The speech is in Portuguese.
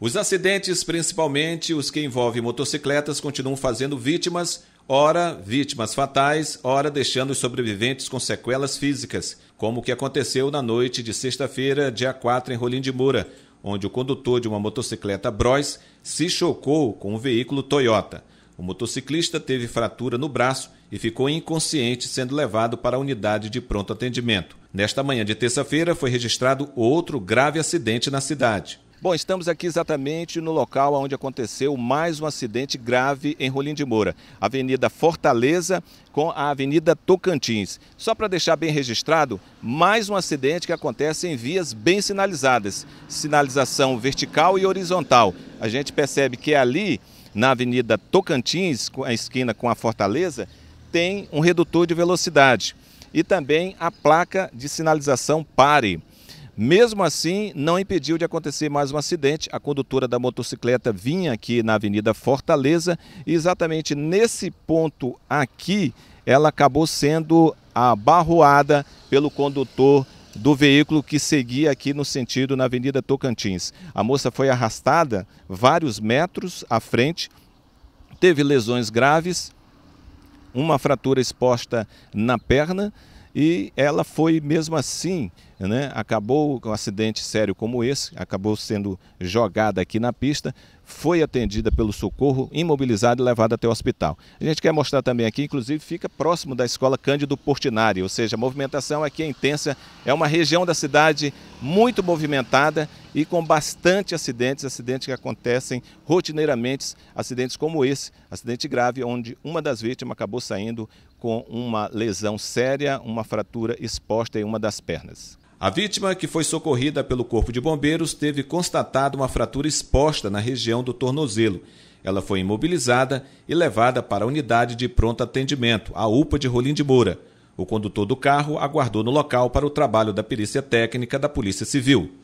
Os acidentes, principalmente os que envolvem motocicletas, continuam fazendo vítimas, ora vítimas fatais, ora deixando os sobreviventes com sequelas físicas, como o que aconteceu na noite de sexta-feira, dia 4, em Rolim de Moura, onde o condutor de uma motocicleta Bros se chocou com um veículo Toyota. O motociclista teve fratura no braço e ficou inconsciente, sendo levado para a unidade de pronto atendimento. Nesta manhã de terça-feira, foi registrado outro grave acidente na cidade. Bom, estamos aqui exatamente no local onde aconteceu mais um acidente grave em Rolim de Moura, Avenida Fortaleza com a Avenida Tocantins. Só para deixar bem registrado, mais um acidente que acontece em vias bem sinalizadas, sinalização vertical e horizontal. A gente percebe que ali, na Avenida Tocantins, a esquina com a Fortaleza, tem um redutor de velocidade e também a placa de sinalização pare. Mesmo assim, não impediu de acontecer mais um acidente. A condutora da motocicleta vinha aqui na Avenida Fortaleza e exatamente nesse ponto aqui, ela acabou sendo abarroada pelo condutor do veículo que seguia aqui no sentido na Avenida Tocantins. A moça foi arrastada vários metros à frente, teve lesões graves, uma fratura exposta na perna e ela foi mesmo assim né? acabou um acidente sério como esse, acabou sendo jogada aqui na pista, foi atendida pelo socorro, imobilizada e levada até o hospital. A gente quer mostrar também aqui, inclusive fica próximo da escola Cândido Portinari, ou seja, a movimentação aqui é intensa, é uma região da cidade muito movimentada e com bastante acidentes, acidentes que acontecem rotineiramente, acidentes como esse, acidente grave, onde uma das vítimas acabou saindo com uma lesão séria, uma fratura exposta em uma das pernas. A vítima, que foi socorrida pelo Corpo de Bombeiros, teve constatada uma fratura exposta na região do tornozelo. Ela foi imobilizada e levada para a unidade de pronto atendimento, a UPA de Rolim de Moura. O condutor do carro aguardou no local para o trabalho da perícia técnica da Polícia Civil.